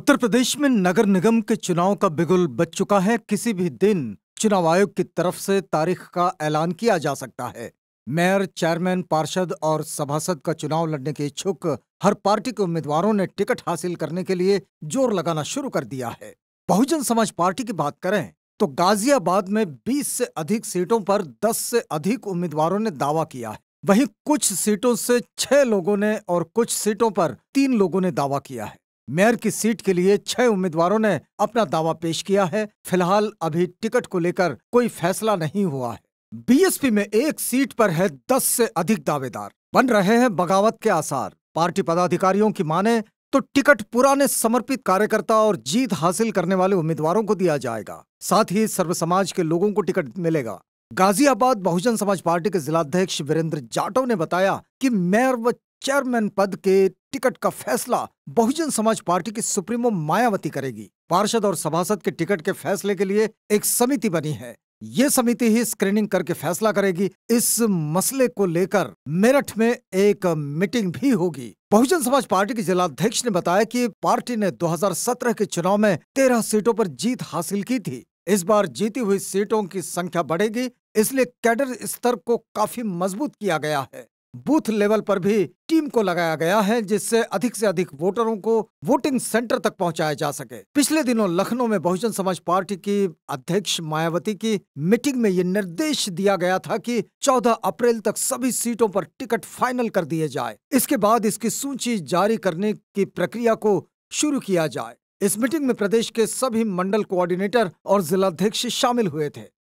उत्तर प्रदेश में नगर निगम के चुनाव का बिगुल बच चुका है किसी भी दिन चुनाव आयोग की तरफ से तारीख का ऐलान किया जा सकता है मेयर चेयरमैन पार्षद और सभासद का चुनाव लड़ने के इच्छुक हर पार्टी के उम्मीदवारों ने टिकट हासिल करने के लिए जोर लगाना शुरू कर दिया है बहुजन समाज पार्टी की बात करें तो गाजियाबाद में 20 से अधिक सीटों पर 10 से अधिक उम्मीदवारों ने दावा किया है वहीं कुछ सीटों से छह लोगों ने और कुछ सीटों पर तीन लोगों ने दावा किया है मेयर की सीट के लिए छह उम्मीदवारों ने अपना दावा पेश किया है फिलहाल अभी टिकट को लेकर कोई फैसला नहीं हुआ है बीएसपी में एक सीट पर है दस से अधिक दावेदार बन रहे हैं बगावत के आसार पार्टी पदाधिकारियों की माने तो टिकट पुराने समर्पित कार्यकर्ता और जीत हासिल करने वाले उम्मीदवारों को दिया जाएगा साथ ही सर्व समाज के लोगों को टिकट मिलेगा गाजियाबाद बहुजन समाज पार्टी के जिलाध्यक्ष वीरेंद्र जाटव ने बताया कि मेयर व चेयरमैन पद के टिकट का फैसला बहुजन समाज पार्टी की सुप्रीमो मायावती करेगी पार्षद और सभासद के टिकट के फैसले के लिए एक समिति बनी है ये समिति ही स्क्रीनिंग करके फैसला करेगी इस मसले को लेकर मेरठ में एक मीटिंग भी होगी बहुजन समाज पार्टी के जिलाध्यक्ष ने बताया कि पार्टी ने 2017 के चुनाव में 13 सीटों पर जीत हासिल की थी इस बार जीती हुई सीटों की संख्या बढ़ेगी इसलिए कैडर स्तर को काफी मजबूत किया गया है बूथ लेवल पर भी टीम को लगाया गया है जिससे अधिक से अधिक वोटरों को वोटिंग सेंटर तक पहुंचाया जा सके पिछले दिनों लखनऊ में बहुजन समाज पार्टी की अध्यक्ष मायावती की मीटिंग में ये निर्देश दिया गया था कि 14 अप्रैल तक सभी सीटों पर टिकट फाइनल कर दिए जाए इसके बाद इसकी सूची जारी करने की प्रक्रिया को शुरू किया जाए इस मीटिंग में प्रदेश के सभी मंडल कोऑर्डिनेटर और जिलाध्यक्ष शामिल हुए थे